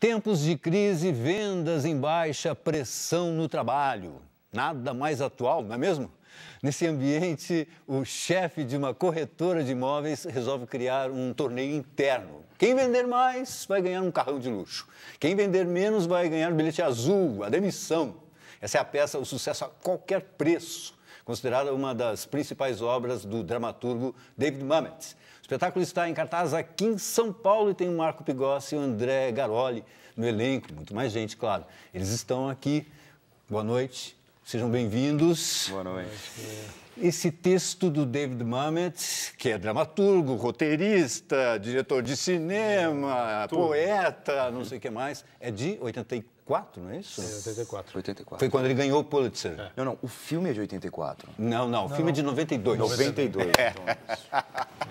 Tempos de crise, vendas em baixa, pressão no trabalho. Nada mais atual, não é mesmo? Nesse ambiente, o chefe de uma corretora de imóveis resolve criar um torneio interno. Quem vender mais vai ganhar um carrão de luxo. Quem vender menos vai ganhar um bilhete azul, a demissão. Essa é a peça O Sucesso a Qualquer Preço, considerada uma das principais obras do dramaturgo David Mamet. O espetáculo está em cartaz aqui em São Paulo e tem o Marco Pigossi e o André Garoli no elenco, muito mais gente, claro. Eles estão aqui. Boa noite, sejam bem-vindos. Boa noite. Esse texto do David Mamet, que é dramaturgo, roteirista, diretor de cinema, Tudo. poeta, não sei o que mais, é de 84, não é isso? É, 84. 84. Foi quando ele ganhou o Pulitzer. É. Não, não, o filme é de 84. Não, não, o não, filme é de 92. 92, é. Então,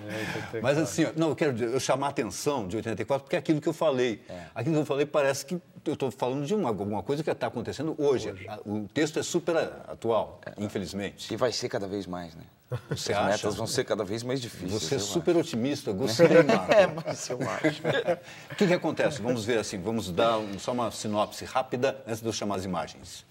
é, é Mas assim, não, eu quero chamar a atenção de 84, porque é aquilo que eu falei. É. Aquilo que eu falei parece que eu estou falando de uma, alguma coisa que está acontecendo hoje. hoje. O texto é super atual, é, infelizmente. E vai ser cada vez mais, né? Você As acha? metas vão ser cada vez mais difíceis. Você é super acho. otimista, gostei, é Marco. É, mas eu acho. O que, que acontece? Vamos ver assim, vamos dar um, só uma sinopse rápida antes de eu chamar as imagens.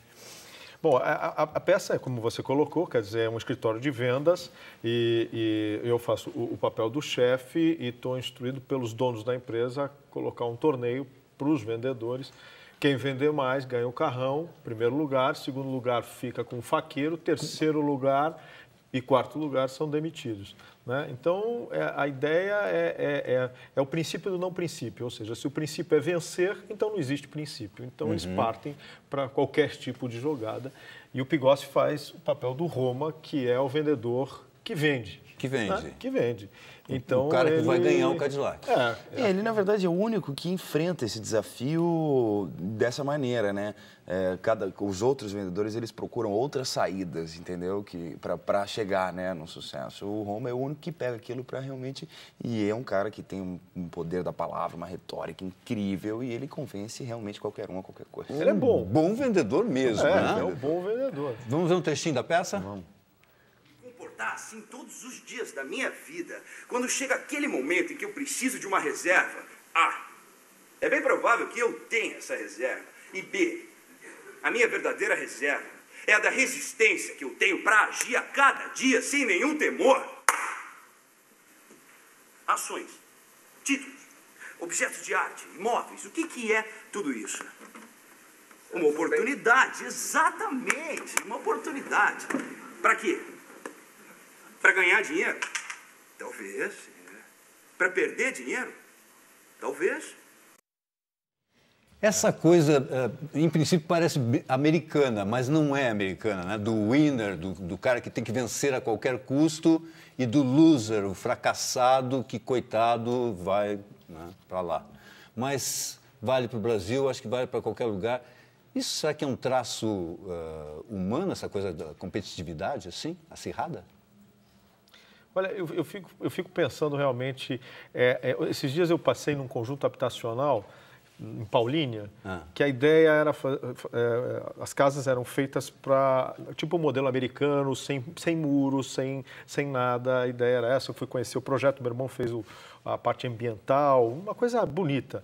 Bom, a, a, a, peça, como você colocou, quer dizer, é um escritório de vendas e, e eu faço o, o papel do chefe e estou instruído pelos donos da empresa a colocar um torneio para os vendedores. Quem vender mais ganha o carrão, primeiro lugar, segundo lugar fica com o faqueiro, terceiro lugar e quarto lugar são demitidos. Né? Então, é, a ideia é, é, é, é o princípio do não princípio, ou seja, se o princípio é vencer, então não existe princípio. Então, uhum. eles partem para qualquer tipo de jogada. E o Pigossi faz o papel do Roma, que é o vendedor que vende. Que vende. Ah, que vende. Então, o cara ele... que vai ganhar o Cadillac. É, é. Ele, na verdade, é o único que enfrenta esse desafio dessa maneira, né? É, cada, os outros vendedores, eles procuram outras saídas, entendeu? Que para chegar né, no sucesso. O Roma é o único que pega aquilo para realmente... E é um cara que tem um, um, poder da palavra, uma retórica incrível e ele convence realmente qualquer um a qualquer coisa. Ele é bom. Um bom vendedor mesmo, é, né? É um bom vendedor. Vamos ver um trechinho da peça? Vamos lutar tá assim todos os dias da minha vida. Quando chega aquele momento em que eu preciso de uma reserva, A. É bem provável que eu tenha essa reserva. E B. A minha verdadeira reserva é a da resistência que eu tenho para agir a cada dia sem nenhum temor. Ações, títulos, objetos de arte, imóveis, o que, que é tudo isso? Uma oportunidade, exatamente, uma oportunidade. Para quê? Para ganhar dinheiro? Talvez. É. Para perder dinheiro? Talvez. Essa coisa, é, em princípio, parece americana, mas não é americana, né? Do winner, do, do, cara que tem que vencer a qualquer custo, e do loser, o fracassado que, coitado, vai né, para lá. Mas vale para o Brasil, acho que vale para qualquer lugar. Isso será que é um traço uh, humano, essa coisa da competitividade, assim, acirrada? Olha, eu, eu, fico, eu fico pensando realmente. É, é, esses dias eu passei num conjunto habitacional em Paulínia, ah. que a ideia era é, as casas eram feitas para tipo um modelo americano, sem, sem muros, sem, sem nada. A ideia era essa. Eu fui conhecer o projeto, meu irmão fez o, a parte ambiental, uma coisa bonita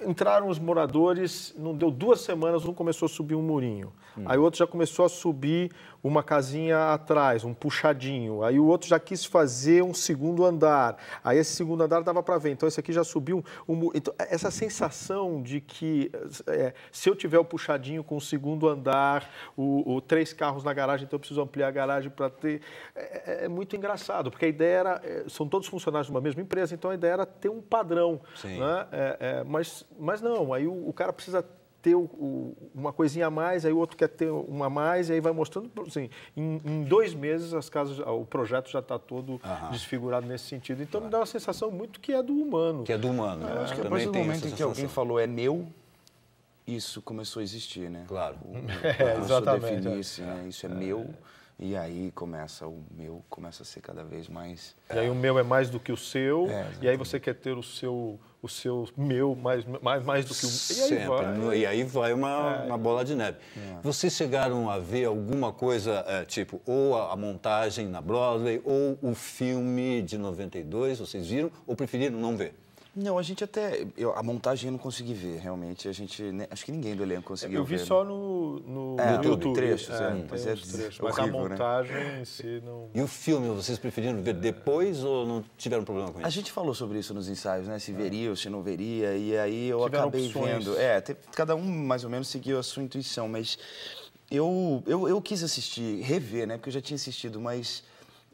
entraram os moradores, não deu duas semanas, um começou a subir um murinho. Hum. Aí o outro já começou a subir uma casinha atrás, um puxadinho. Aí o outro já quis fazer um segundo andar. Aí esse segundo andar dava para ver. Então esse aqui já subiu um, um então, é, essa sensação de que é, se eu tiver o puxadinho com o segundo andar, o, o três carros na garagem, então eu preciso ampliar a garagem para ter. É, é, é, muito engraçado, porque a ideia era. É, são todos funcionários de uma mesma empresa, então a ideia era ter um padrão. Sim. Né? É, mas mas, não, aí o, o cara precisa ter o, o, uma coisinha a mais, aí o outro quer ter uma a mais, aí vai mostrando. Assim, em, em dois meses as casas, ah, o projeto já está todo desfigurado nesse sentido. Então me dá uma sensação muito que é do humano. Que é do humano. É, eu né? acho que é a partir do momento em que alguém falou é meu, isso começou a existir, né? Claro. O, o é, exatamente. Definir, é. Né? Isso é, é meu. E aí começa o meu, começa a ser cada vez mais. E aí o meu é mais do que o seu, é, e aí você quer ter o seu, o seu meu mais, mais, mais do que o. E aí Sempre. vai. E aí vai uma, é. uma bola de neve. É. Vocês chegaram a ver alguma coisa, é, tipo, ou a, a, montagem na Broadway, ou o filme de 92, vocês viram, ou preferiram não ver? Não, a gente até. Eu, a montagem eu não consegui ver, realmente. A gente. Né, acho que ninguém do elenco conseguiu ver. Eu vi ver, só né? no, no, é, no YouTube. Trechos, é, é, mas é trechos, mas a né? montagem né? em si não. E o filme, vocês preferiram ver depois ou não tiveram problema com isso? A gente falou sobre isso nos ensaios, né? Se é. veria ou se não veria. E aí eu tiveram acabei opções. vendo. É, te, cada um mais ou menos seguiu a sua intuição, mas eu, eu, eu quis assistir, rever, né? Porque eu já tinha assistido, mas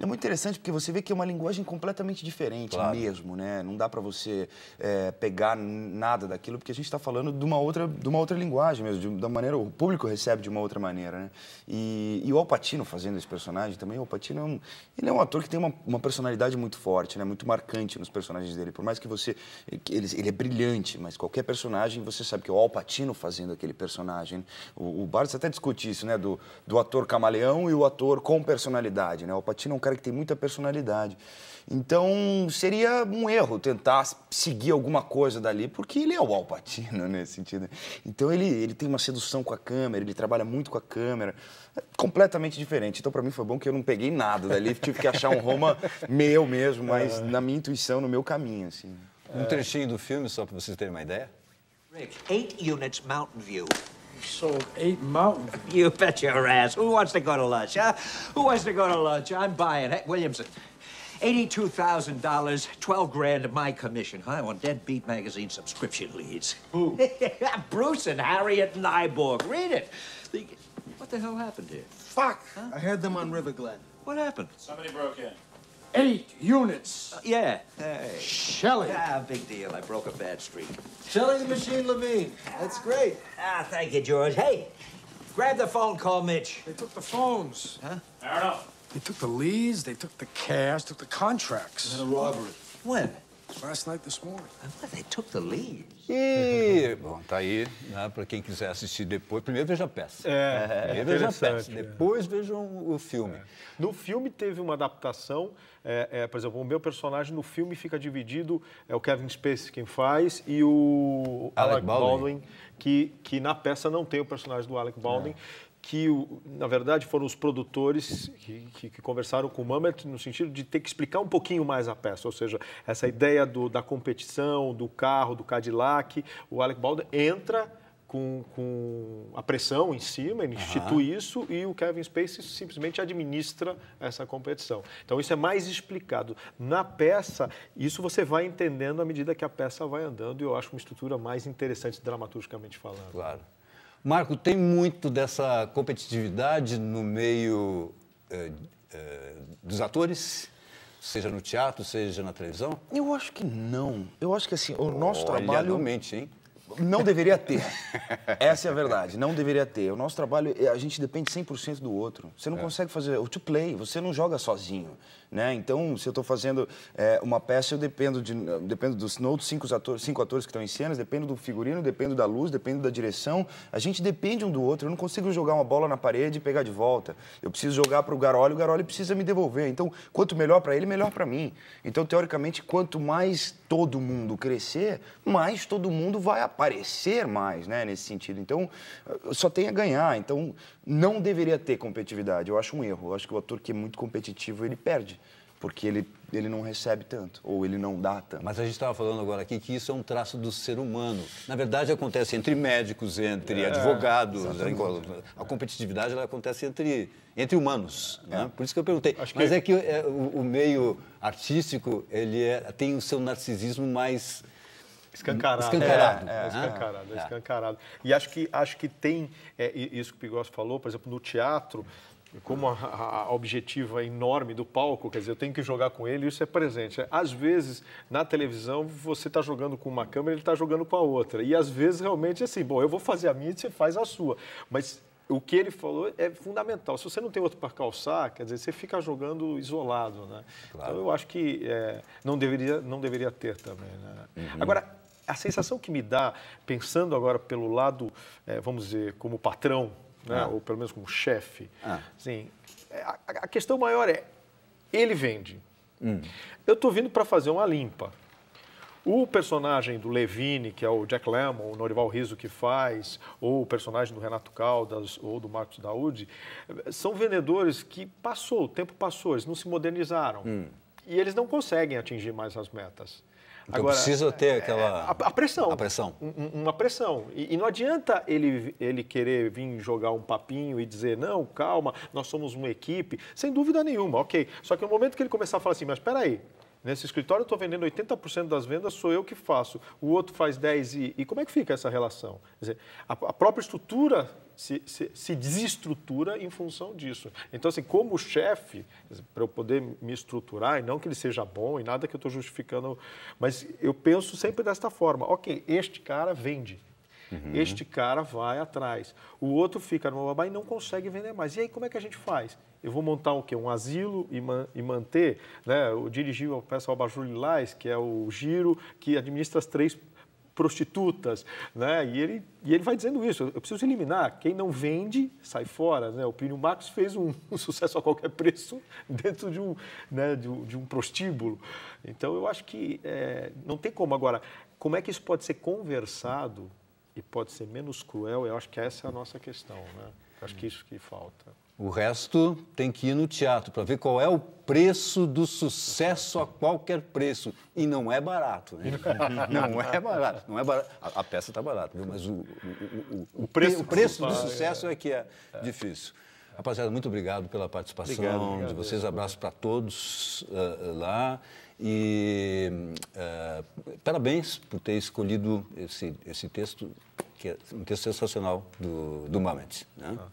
é muito interessante porque você vê que é uma linguagem completamente diferente claro. mesmo, né? Não dá para você é, pegar nada daquilo porque a gente está falando de uma outra, de uma outra linguagem mesmo, de, da maneira o público recebe de uma outra maneira, né? E, e o Alpatino fazendo esse personagem também, o Alpatino é um, ele é um ator que tem uma, uma personalidade muito forte, né? Muito marcante nos personagens dele, por mais que você ele, ele é brilhante, mas qualquer personagem você sabe que é o Alpatino fazendo aquele personagem. O, o até discute isso, né? Do, do ator camaleão e o ator com personalidade, né? O Alpatino é um cara cara que tem muita personalidade. Então, seria um erro tentar seguir alguma coisa dali, porque ele é o Alpatino né, nesse sentido. Então, ele, ele tem uma sedução com a câmera, ele trabalha muito com a câmera. É completamente diferente. Então, para mim, foi bom que eu não peguei nada dali. Tive que achar um Roma meu mesmo, mas é. na minha intuição, no meu caminho, assim. Um trechinho do filme, só para vocês terem uma ideia. Rick, 8 units Mountain View. sold eight Mountain View. You bet your ass. Who wants to go to lunch, huh? Who wants to go to lunch? I'm buying it. Williamson, $82,000, 12 grand my commission, huh? On Deadbeat magazine subscription leads. Who? Bruce and Harriet Nyborg. Read it. What the hell happened here? Fuck! Huh? I had them on River Glen. What happened? Somebody broke in. Eight units. Uh, yeah. Hey. Shelley. Ah, big deal. I broke a bad streak. Shelley the Machine Levine. That's great. Ah, thank you, George. Hey, grab the phone, call Mitch. They took the phones. Huh? I don't know. They took the leads, they took the cash, took the contracts. And a robbery. When? Last night, this morning. They took the lead. E, bom, tá aí, né, para quem quiser assistir depois. Primeiro veja a peça. É, Primeiro veja a peça, depois vejam o filme. É. No filme teve uma adaptação, é, é, por exemplo, o meu personagem no filme fica dividido, é o Kevin Spacey quem faz e o Alec, Alec Baldwin, Baldwin que, que na peça não tem o personagem do Alec Baldwin. É que, na verdade, foram os produtores que, que, que, conversaram com o Mamet no sentido de ter que explicar um pouquinho mais a peça, ou seja, essa ideia do, da competição, do carro, do Cadillac. O Alec Baldwin entra com, com a pressão em cima, ele uhum. institui isso e o Kevin Spacey simplesmente administra essa competição. Então, isso é mais explicado. Na peça, isso você vai entendendo à medida que a peça vai andando e eu acho uma estrutura mais interessante dramaturgicamente falando. Claro. Marco, tem muito dessa competitividade no meio é, é, dos atores? Seja no teatro, seja na televisão? Eu acho que não. Eu acho que assim, o nosso Olha, trabalho. Realmente, hein? Não deveria ter. Essa é a verdade. Não deveria ter. O nosso trabalho, é, a gente depende 100% do outro. Você não é. consegue fazer o to play, você não joga sozinho. Né? Então, se eu estou fazendo é, uma peça, eu dependo, de, dependo dos outros cinco atores, cinco atores que estão em cenas, dependo do figurino, dependo da luz, dependo da direção. A gente depende um do outro. Eu não consigo jogar uma bola na parede e pegar de volta. Eu preciso jogar para o Garoli, o Garoli precisa me devolver. Então, quanto melhor para ele, melhor para mim. Então, teoricamente, quanto mais todo mundo crescer, mais todo mundo vai apoiar aparecer mais, né, nesse sentido. Então, só tem a ganhar. Então, não deveria ter competitividade. Eu acho um erro. Eu acho que o ator que é muito competitivo, ele perde porque ele, ele não recebe tanto, ou ele não dá tanto. Mas a gente estava falando agora aqui que isso é um traço do ser humano. Na verdade, acontece entre médicos, entre é, advogados. Né, a competitividade ela acontece entre, entre humanos. Né? É. Né? Por isso que eu perguntei. Que... Mas é que é, o, o, meio artístico ele é, tem o seu narcisismo mais Escancarado. Escancarado. É, é, ah, escancarado, é tá. escancarado. E acho que, acho que tem é, isso que o Pigossi falou, por exemplo, no teatro, como a, a, objetiva é enorme do palco, quer dizer, eu tenho que jogar com ele, isso é presente. Né? Às vezes, na televisão, você está jogando com uma câmera, ele está jogando com a outra. E às vezes, realmente, é assim, bom, eu vou fazer a minha e você faz a sua. Mas o que ele falou é fundamental. Se você não tem outro para calçar, quer dizer, você fica jogando isolado, né? Então, claro. Então, eu acho que é, não, deveria, não deveria ter também, né? Uhum. Agora, a sensação que me dá, pensando agora pelo lado, é, vamos dizer, como patrão, né? ah. ou pelo menos como chefe, ah. Assim, eh, a, a, questão maior é, ele vende. Hum. Eu estou vindo para fazer uma limpa. O personagem do Levine, que é o Jack Lemmon, o Norival Riso que faz, ou o personagem do Renato Caldas ou do Marcos Daúde, eh, são vendedores que passou, o tempo passou, eles não se modernizaram. Hum. E eles não conseguem atingir mais as metas. Então Agora, precisa ter é, aquela. A, a pressão. A pressão. Um, uma pressão. E, e, não adianta ele, ele querer vir jogar um papinho e dizer, não, calma, nós somos uma equipe. Sem dúvida nenhuma, ok. Só que no momento que ele começar a falar assim, mas peraí, Nesse escritório eu estou vendendo 80% das vendas, sou eu que faço, o outro faz 10 e, e como é que fica essa relação? Dizer, a, a, própria estrutura se, se, se, desestrutura em função disso. Então, assim, como chefe, para eu poder me estruturar, e não que ele seja bom e nada que eu estou justificando, mas eu penso sempre desta forma, ok, este cara vende, Uhum. Este cara vai atrás. O outro fica no babá e não consegue vender mais. E aí, como é que a gente faz? Eu vou montar o quê? Um asilo e, man e manter? Né? Eu dirigi o pessoal Bajuli Lais, que é o Giro, que administra as três prostitutas, né? E ele, e ele vai dizendo isso, eu preciso eliminar, quem não vende, sai fora, né? O Pino Max fez um, um sucesso a qualquer preço dentro de um, né, de, um, de um prostíbulo. Então, eu acho que é, não tem como. Agora, como é que isso pode ser conversado e pode ser menos cruel, eu acho que essa é a nossa questão. Né? acho que isso que falta. O resto tem que ir no teatro para ver qual é o preço do sucesso a qualquer preço. E não é barato, né? Não é barato. Não é barato. A, a peça está barata, viu? mas o, o, o, o preço, preço do sucesso é, é que é, é. difícil. Rapaziada, muito obrigado pela participação obrigado, obrigado, de vocês. Abraço para todos uh, lá. E uh, parabéns por ter escolhido esse, esse texto que é um texto sensacional do, do Mamet. Né? Ah.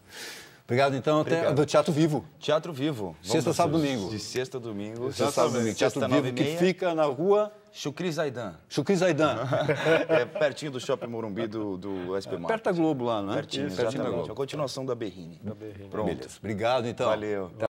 Obrigado, então, Obrigado. até do Teatro Vivo. Teatro Vivo. sexta, sábado, domingo. De sexta, domingo. Sexta, sábado, domingo. Teatro sexta, Vivo, que fica na rua... Chucri Zaidan. Chucri Zaidan. é pertinho do Shopping Morumbi do, do SP Mart. Perto da Globo lá, é? Pertinho, Isso, pertinho da Globo. É A continuação da Berrini. Da Berrini. Pronto. Beleza. Obrigado, então. Valeu.